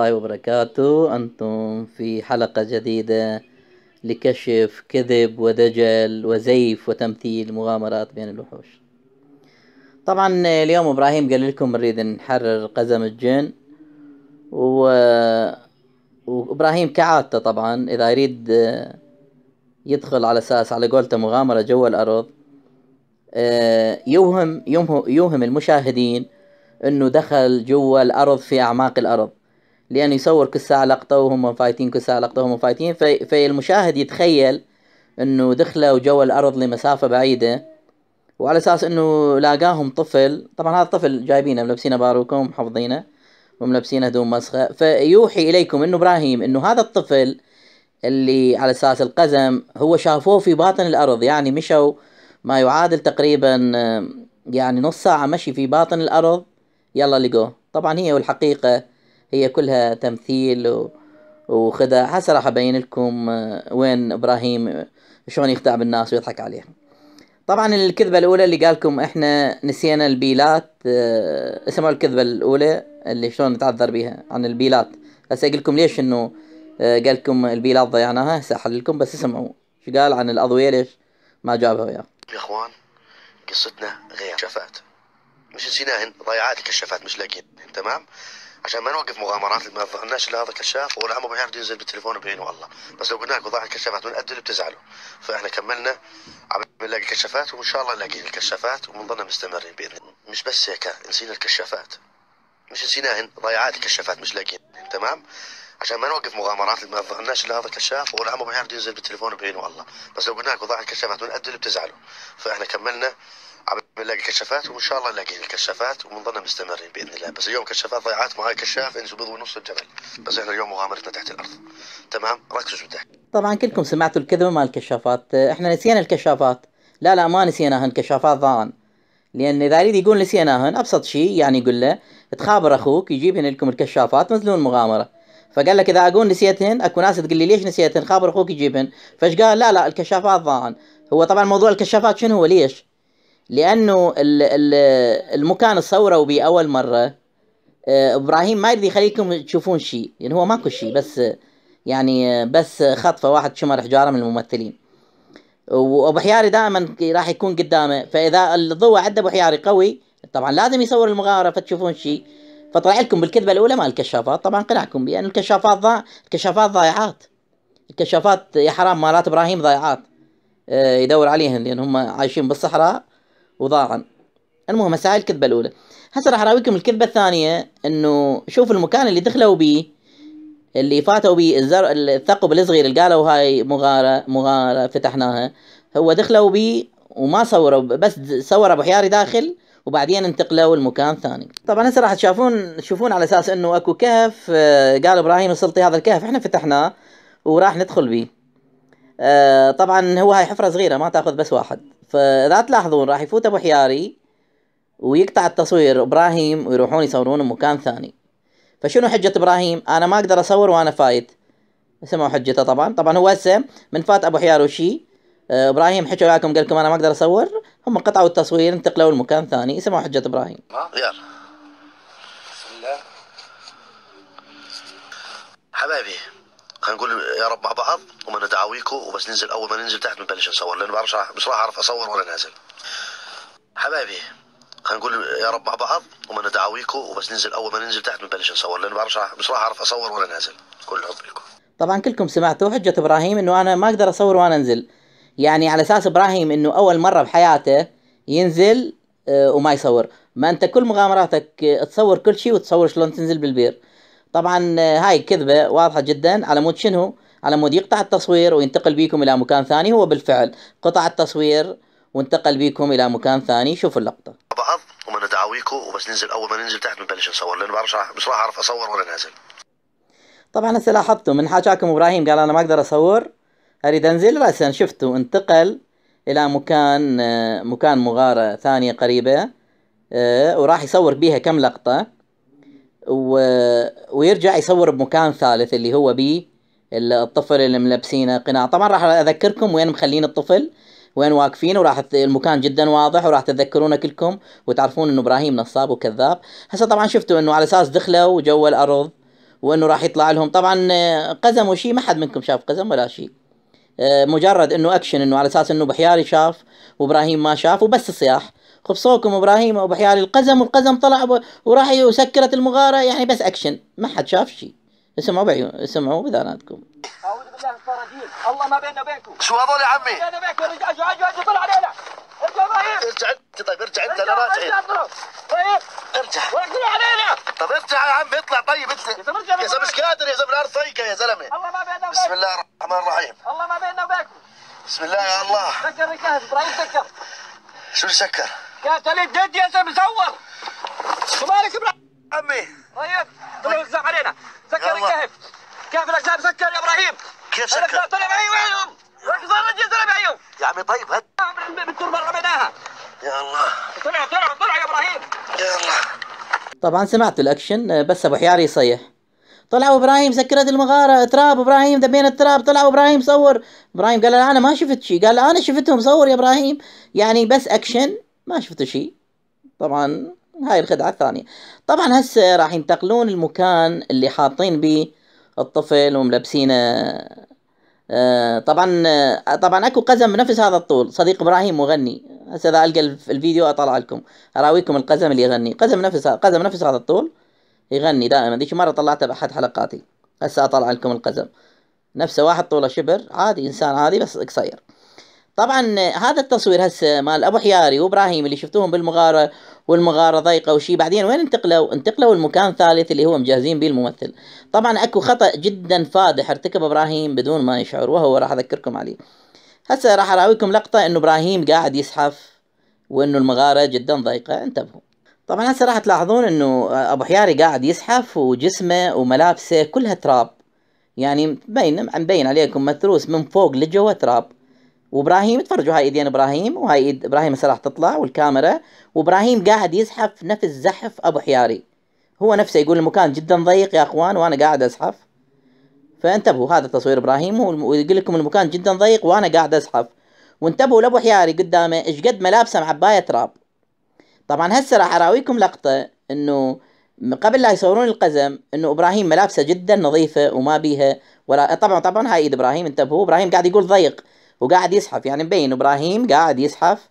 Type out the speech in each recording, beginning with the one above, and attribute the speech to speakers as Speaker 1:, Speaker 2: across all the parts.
Speaker 1: الله وبركاته أنتم في حلقة جديدة لكشف كذب ودجل وزيف وتمثيل مغامرات بين الوحوش طبعا اليوم إبراهيم قال لكم نريد نحرر قزم الجن و... وإبراهيم كعادته طبعا إذا يريد يدخل على أساس على قولته مغامرة جوا الأرض آه، يوهم يوهم المشاهدين انه دخل جوا الارض في اعماق الارض لأنه يصور كل ساعة لقطة وهم فايتين كل ساعة لقطة وهم فايتين في فالمشاهد يتخيل انه دخلوا وجوا الارض لمسافة بعيدة وعلى اساس انه لاقاهم طفل طبعا هذا الطفل جايبينه ملبسينه باروكم محافظينه وملبسينه هدوم مسخة فيوحي اليكم انه ابراهيم انه هذا الطفل اللي على اساس القزم هو شافوه في باطن الارض يعني مشوا ما يعادل تقريبا يعني نص ساعة مشي في باطن الارض يلا لقوه طبعا هي والحقيقة هي كلها تمثيل وخدع راح أبين لكم آه، وين إبراهيم شلون يخدع بالناس ويضحك عليهم طبعا الكذبة الأولى اللي قالكم إحنا نسينا البيلات اسمها آه، الكذبة الأولى اللي شلون نتعذر بها عن البيلات هسه أقول لكم ليش إنه آه، قال لكم البيلات ضيعناها هسه أحللكم بس اسمعوا شو قال عن الأضوية ليش ما جابها وياه يا إخوان
Speaker 2: قصتنا غير شفات مش نسيناهن ضيعات الكشافات مش لاقين تمام عشان ما نوقف مغامرات ما ظهرناش ان هذا كشاف ولا عمره بيعرف ينزل بالتليفون بعينه والله بس لو قلنا لك وضع الكشافات من الادل بتزعلوا فاحنا كملنا عم نلاقي الكشافات وان شاء الله نلاقي الكشافات وبنضلنا مستمرين باذن الله مش بس هيك نسينا الكشافات مش نسيناهن ضيعات الكشافات مش لاقيين تمام عشان ما نوقف مغامرات ما ظهرناش ان هذا كشاف ولا عمره بيعرف ينزل بالتليفون بعينه والله بس لو قلنا لك وضع الكشافات من الادل بتزعلوا فاحنا كملنا عم بنلاقي كشافات وان شاء الله نلاقي الكشافات وبنضلنا مستمرين باذن الله بس اليوم كشافات ضيعات معاي كشاف انسوا بيض نص الجبل بس احنا اليوم مغامرتنا تحت الارض تمام ركزوا تحت
Speaker 1: طبعا كلكم سمعتوا الكذبه مال الكشافات احنا نسينا الكشافات لا لا ما نسيناهن كشافات ضاعن لان اذا يريد يقول نسيناهن ابسط شيء يعني يقول له تخابر اخوك يجيب لكم الكشافات مثلون مغامره فقال لك اذا اقول نسيتهن اكو ناس تقول لي ليش نسيتهن خابر اخوك يجيبهن فايش قال لا لا الكشافات ضاعن هو طبعا موضوع الكشافات شنو هو ليش لانه المكان صوروا بيه اول مره آه، ابراهيم ما يريد يخليكم تشوفون شيء يعني هو ماكو شيء بس يعني آه، بس خطفه واحد شمر حجاره من الممثلين وابو حياري دائما راح يكون قدامه فاذا الضوء عند ابو حياري قوي طبعا لازم يصور المغاره فتشوفون شيء فطلع لكم بالكذبه الاولى مال الكشافات طبعا قنعكم بان الكشافات ضا... الكشافات ضايعات الكشافات يا حرام مالات ابراهيم ضايعات آه، يدور عليهم لان هم عايشين بالصحراء وضاعا المهم هسه هاي الكذبه الاولى هسه راح اراويكم الكذبه الثانيه انه شوف المكان اللي دخلوا بيه اللي فاتوا بيه الزر... الثقب الصغير اللي قالوا هاي مغاره مغاره فتحناها هو دخلوا بيه وما صوروا بس صور ابو حياري داخل وبعدين انتقلوا لمكان ثاني طبعا هسه راح تشوفون تشوفون على اساس انه اكو كهف آه، قال ابراهيم السلطي هذا الكهف احنا فتحناه وراح ندخل بيه آه، طبعا هو هاي حفره صغيره ما تاخذ بس واحد فاذا تلاحظون راح يفوت ابو حياري ويقطع التصوير ابراهيم ويروحون يصورون مكان ثاني فشنو حجة ابراهيم انا ما اقدر اصور وانا فايت سمعوا حجته طبعا طبعا هو هسه من فات ابو حيار وشي آه، ابراهيم حكى وياكم قال لكم انا ما اقدر اصور هم قطعوا التصوير انتقلوا لمكان ثاني سمعوا حجة ابراهيم
Speaker 2: غير بسم الله حبايبي خلينا نقول يا رب مع بعض وما دعاويكم وبس ننزل اول ما ننزل تحت بنبلش نصور لانه بعرف بعرفش مش راح اعرف اصور وانا نازل حبايبي خلينا نقول يا رب مع بعض وما دعاويكم وبس ننزل اول ما ننزل تحت بنبلش نصور لانه بعرف بعرفش مش راح اعرف اصور وانا نازل كل حب لكم
Speaker 1: طبعا كلكم سمعتوا حجة ابراهيم انه انا ما اقدر اصور وانا انزل يعني على اساس ابراهيم انه اول مرة بحياته ينزل آه، وما يصور ما انت كل مغامراتك آه، تصور كل شيء وتصور شلون تنزل بالبير طبعا آه، هاي كذبة واضحة جدا على مود شنو على مود يقطع التصوير وينتقل بيكم الى مكان ثاني هو بالفعل قطع التصوير وانتقل بيكم الى مكان ثاني شوفوا اللقطة بعض
Speaker 2: ومن دعاويكم وبس ننزل اول ما ننزل تحت بنبلش نصور لان بعرف مش راح
Speaker 1: اعرف اصور ولا نازل طبعا هسه لاحظتوا من حاجاكم ابراهيم قال انا ما اقدر اصور اريد انزل راسا شفتوا انتقل الى مكان آه، مكان مغارة ثانية قريبة آه، وراح يصور بيها كم لقطة و... ويرجع يصور بمكان ثالث اللي هو بي الطفل اللي ملبسينه قناع طبعا راح اذكركم وين مخلين الطفل وين واقفين وراح المكان جدا واضح وراح تتذكرونه كلكم وتعرفون انه ابراهيم نصاب وكذاب هسه طبعا شفتوا انه على اساس دخلوا جوا الارض وانه راح يطلع لهم طبعا آه، قزم وشي ما حد منكم شاف قزم ولا شيء آه، مجرد انه اكشن انه على اساس انه بحياري شاف وابراهيم ما شاف وبس صياح خبصوكم وابراهيم وابو حيال القزم والقزم طلع وراح وسكرت المغاره يعني بس اكشن ما حد شاف شيء اسمعوا بعيون اسمعوا بذاناتكم اعوذ بالله
Speaker 2: من الله ما بيننا وبينكم شو هذول يا عمي؟ بيننا وبينكم اجوا اجوا اجوا طلع علينا ارجع ابراهيم ارجع انت طيب ارجع انت انا راجعين طيب ارجع ارجع علينا طيب ارجع يا عمي اطلع طيب انت يا زلمه مش قادر يا زلمه الارض ضيقه يا زلمه الله ما بيننا وبينكم بسم الله الرحمن الرحيم الله ما بيننا وبينكم بسم الله يا الله سكر الكهف ابراهيم سكر شو سكر؟ يا سليم جد يا سليم مزور مالك بلا عمي طيب طلع طيب، وزع طيب. علينا سكر الكهف كهف الاجسام سكر يا ابراهيم كيف سكر؟ طلع معي وينهم؟ اقصر يا طلع عيهم يا عمي طيب هد بالتربه رميناها يا الله طلع طلع طلع يا ابراهيم
Speaker 1: يا الله طبعا سمعت الاكشن آه، بس ابو حياري يصيح طلعوا ابراهيم سكرت المغاره تراب ابراهيم دبينا التراب طلعوا ابراهيم صور ابراهيم قال انا ما شفت شيء قال انا شفتهم صور يا ابراهيم يعني بس اكشن ما شفت شيء طبعا هاي الخدعة الثانية طبعا هسه راح ينتقلون المكان اللي حاطين بيه الطفل وملبسينه آه، طبعا آه، طبعا اكو قزم بنفس هذا الطول صديق ابراهيم مغني هسه اذا القى الفيديو اطلع لكم اراويكم القزم اللي يغني قزم نفس هذا قزم نفس هذا الطول يغني دائما ذيك مره طلعته باحد حلقاتي هسه اطلع لكم القزم نفسه واحد طوله شبر عادي انسان عادي بس قصير طبعا هذا التصوير هسه مال ابو حياري وابراهيم اللي شفتوهم بالمغاره والمغاره ضيقه وشي بعدين وين انتقلوا؟ انتقلوا لمكان ثالث اللي هو مجهزين به الممثل. طبعا اكو خطا جدا فادح ارتكب ابراهيم بدون ما يشعر وهو راح اذكركم عليه. هسه راح اراويكم لقطه انه ابراهيم قاعد يسحف وانه المغاره جدا ضيقه انتبهوا. طبعا هسه راح تلاحظون انه ابو حياري قاعد يسحف وجسمه وملابسه كلها تراب. يعني مبين مبين عليكم متروس من فوق لجوا تراب. وابراهيم تفرجوا هاي ايدين ابراهيم وهاي ايد ابراهيم هسه راح تطلع والكاميرا وابراهيم قاعد يزحف نفس زحف ابو حياري هو نفسه يقول المكان جدا ضيق يا اخوان وانا قاعد ازحف فانتبهوا هذا تصوير ابراهيم ويقول لكم المكان جدا ضيق وانا قاعد ازحف وانتبهوا لابو حياري قدامه ايش قد ما لابسه معبايه تراب طبعا هسه راح اراويكم لقطه انه قبل لا يصورون القزم انه ابراهيم ملابسه جدا نظيفه وما بيها ولا طبعا طبعا هاي ايد ابراهيم انتبهوا ابراهيم قاعد يقول ضيق وقاعد يزحف يعني مبين ابراهيم قاعد يزحف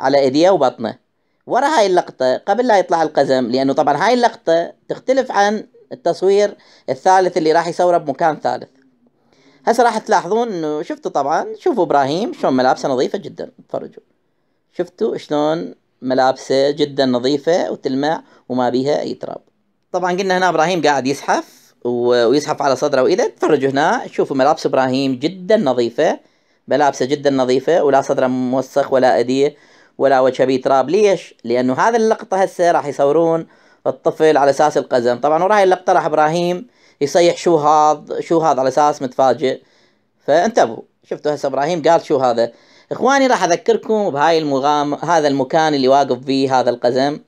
Speaker 1: على ايديه وبطنه ورا هاي اللقطه قبل لا يطلع القزم لانه طبعا هاي اللقطه تختلف عن التصوير الثالث اللي راح يصوره بمكان ثالث هسه راح تلاحظون انه شفتوا طبعا شوفوا ابراهيم شلون ملابسه نظيفه جدا تفرجوا شفتوا شلون ملابسه جدا نظيفه وتلمع وما بيها اي تراب طبعا قلنا هنا ابراهيم قاعد يزحف ويزحف على صدره وايده تفرجوا هنا شوفوا ملابس ابراهيم جدا نظيفه ملابسه جدا نظيفه ولا صدره موسخ ولا اديه ولا وجهه بيه تراب ليش؟ لانه هذا اللقطه هسه راح يصورون الطفل على اساس القزم طبعا وراي اللقطه راح ابراهيم يصيح شو هذا شو هذا على اساس متفاجئ فانتبهوا شفتوا هسه ابراهيم قال شو هذا اخواني راح اذكركم بهاي المغام هذا المكان اللي واقف فيه هذا القزم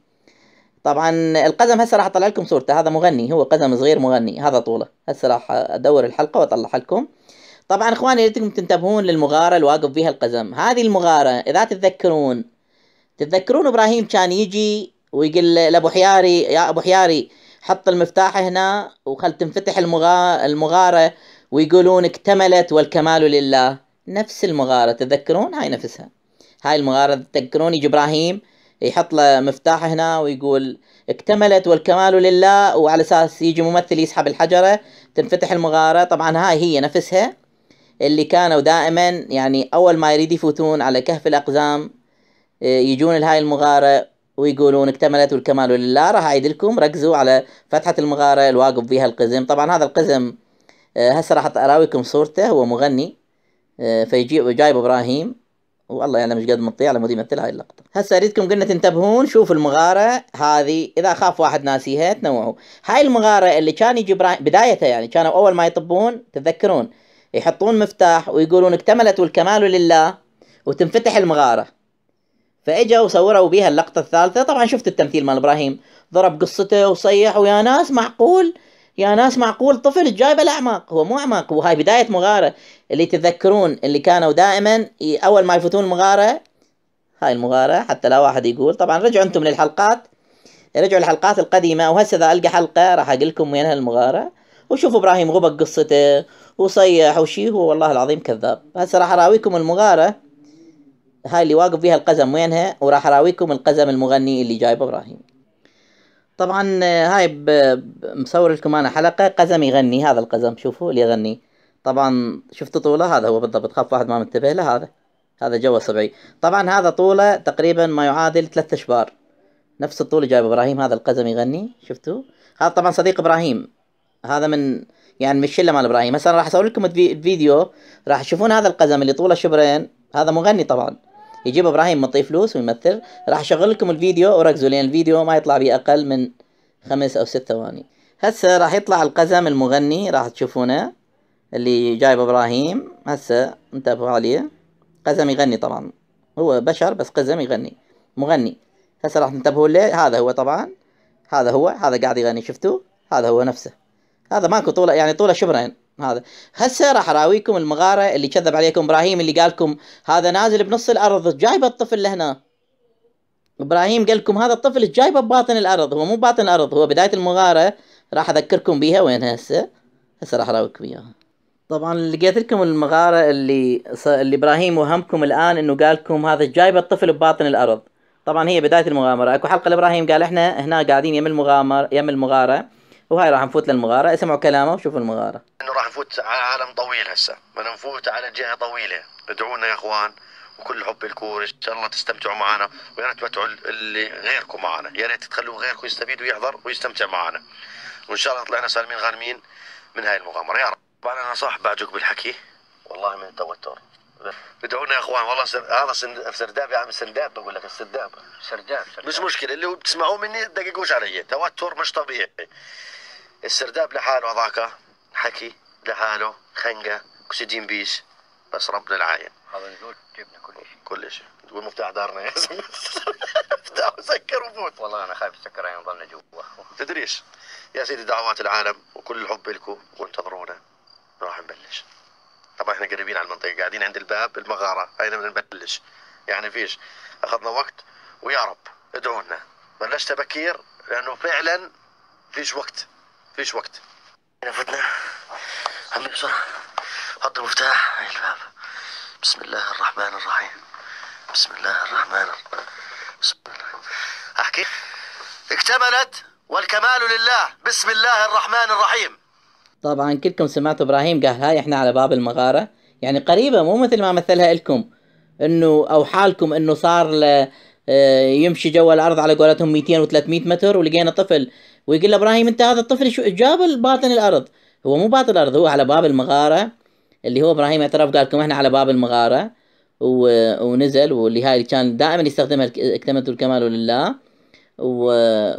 Speaker 1: طبعا القزم هسه راح اطلع لكم صورته هذا مغني هو قزم صغير مغني هذا طوله هسه راح ادور الحلقه واطلعها لكم طبعا اخواني ريتكم تنتبهون للمغارة اللي واقف القزم هذه المغارة اذا تتذكرون تتذكرون ابراهيم كان يجي ويقول لابو حياري يا ابو حياري حط المفتاح هنا وخل تنفتح المغارة ويقولون اكتملت والكمال لله نفس المغارة تتذكرون هاي نفسها هاي المغارة تتذكرون يجي ابراهيم يحط له مفتاح هنا ويقول اكتملت والكمال لله وعلى اساس يجي ممثل يسحب الحجرة تنفتح المغارة طبعا هاي هي نفسها اللي كانوا دائما يعني اول ما يريد يفوتون على كهف الاقزام آه، يجون لهاي المغاره ويقولون اكتملت والكمال لله راح اعيد لكم ركزوا على فتحه المغاره الواقف بها القزم طبعا هذا القزم آه، هسه راح اراويكم صورته هو مغني آه، فيجي جايب ابراهيم والله يعني مش قد مطيع على مود يمثل هاي اللقطه هسه اريدكم قلنا تنتبهون شوفوا المغاره هذه اذا خاف واحد ناسيها تنوعوا هاي المغاره اللي كان يجي بدايتها يعني كانوا اول ما يطبون تتذكرون يحطون مفتاح ويقولون اكتملت والكمال لله وتنفتح المغارة فاجا وصوروا بها اللقطة الثالثة طبعا شفت التمثيل مال ابراهيم ضرب قصته وصيح ويا ناس معقول يا ناس معقول طفل جايبه الاعماق هو مو اعماق وهاي بدايه مغاره اللي تتذكرون اللي كانوا دائما اول ما يفوتون المغاره هاي المغاره حتى لا واحد يقول طبعا رجعوا انتم للحلقات رجعوا الحلقات القديمه وهسه اذا القى حلقه راح اقول لكم وين هالمغاره وشوفوا ابراهيم غبق قصته وصيح وشي هو والله العظيم كذاب هسه راح اراويكم المغاره هاي اللي واقف فيها القزم وينها وراح اراويكم القزم المغني اللي جايبه ابراهيم طبعا هاي مصور لكم انا حلقه قزم يغني هذا القزم شوفوا اللي يغني طبعا شفتوا طوله هذا هو بالضبط خاف واحد ما منتبه له هذا هذا جوه صبعي طبعا هذا طوله تقريبا ما يعادل ثلاثة اشبار نفس الطول جايب ابراهيم هذا القزم يغني شفتوا هذا طبعا صديق ابراهيم هذا من يعني من الشله مال ابراهيم مثلا راح اسوي لكم فيديو راح تشوفون هذا القزم اللي طوله شبرين هذا مغني طبعا يجيب ابراهيم مطي فلوس ويمثل راح اشغل لكم الفيديو وركزوا لان الفيديو ما يطلع بي اقل من خمس او ست ثواني هسه راح يطلع القزم المغني راح تشوفونه اللي جايب ابراهيم هسه انتبهوا عليه قزم يغني طبعا هو بشر بس قزم يغني مغني هسه راح تنتبهوا له هذا هو طبعا هذا هو هذا قاعد يغني شفتوا هذا هو نفسه هذا ماكو طوله يعني طوله شبرين هذا هسه راح اراويكم المغاره اللي كذب عليكم ابراهيم اللي قالكم هذا نازل بنص الارض جايبه الطفل لهنا ابراهيم قال لكم هذا الطفل جايبه بباطن الارض هو مو باطن الارض هو بدايه المغاره راح اذكركم بيها وين هسه هسه راح اراويكم اياها طبعا لقيت لكم المغاره اللي اللي ابراهيم وهمكم الان انه قال لكم هذا جايبه الطفل بباطن الارض طبعا هي بدايه المغامره اكو حلقه لابراهيم قال احنا هنا قاعدين يم المغامر يم المغاره وهاي راح نفوت للمغاره اسمعوا كلامه وشوفوا المغاره انه راح
Speaker 2: نفوت على عالم طويل هسه بدنا نفوت على جهه طويله ادعونا يا اخوان وكل حب الكورة ان شاء الله تستمتعوا معنا ويا ريت تبعتوا اللي غيركم معنا يا ريت تخلوا غيركم يستفيد ويحضر ويستمتع معنا وان شاء الله طلعنا سالمين غانمين من هاي المغامره يا رب انا صح بعجوك بالحكي والله من التوتر ادعونا يا اخوان والله سر... هذا سن... سرداب يا عم سرداب بقول لك السرداب سرداب, سرداب. مش مشكله اللي بتسمعوه مني دققوش علي توتر مش طبيعي السرداب لحاله هذاك حكي لحاله خنقة أكسجين بيش بس ربنا العاين هذا نزول جبنا كل شيء كل شيء تقول مفتاح دارنا يا زلمه مفتاح وسكر وفوت والله انا خايف السكر ظلنا يعني جوا تدريش يا سيدي دعوات العالم وكل الحب لكم وانتظرونا راح نبلش طبعا احنا قريبين على المنطقه قاعدين عند الباب المغاره هينا بدنا نبلش يعني فيش اخذنا وقت ويا رب ادعوا لنا بلشت بكير لانه فعلا فيش وقت فيش وقت هنا فتنا عمي بسرعة حط المفتاح هاي الباب بسم الله الرحمن الرحيم بسم الله الرحمن الرحيم بسم الله أحكي اكتملت والكمال لله بسم الله الرحمن الرحيم
Speaker 1: طبعا كلكم سمعتوا ابراهيم قال هاي احنا على باب المغاره يعني قريبه مو مثل ما مثلها لكم انه او حالكم انه صار آه، يمشي جوا الارض على قولتهم 200 و300 متر ولقينا طفل ويقول له ابراهيم انت هذا الطفل شو جاب الباطن الارض هو مو باطن الارض هو على باب المغاره اللي هو ابراهيم اعترف قال لكم احنا على باب المغاره و... ونزل واللي هاي اللي كان دائما يستخدمها اكتملت الكمال لله و...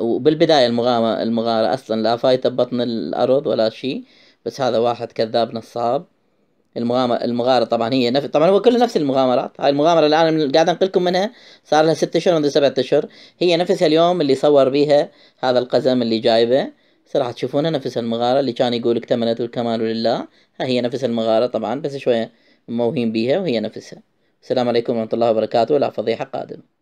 Speaker 1: وبالبدايه المغامره المغاره اصلا لا فايته ببطن الارض ولا شيء بس هذا واحد كذاب نصاب المغامرة المغارة طبعا هي نفس طبعا هو كله نفس المغامرات هاي المغامرة الآن قاعد أنقلكم منها صار لها ستة أشهر منذ سبعة أشهر هي نفسها اليوم اللي صور بيها هذا القزم اللي جايبه صراحة تشوفونها نفس المغارة اللي كان يقول اكتملت الكمال لله ها هي نفس المغارة طبعا بس شوية موهين بيها وهي نفسها السلام عليكم ورحمة الله وبركاته لا فضيحة قادمة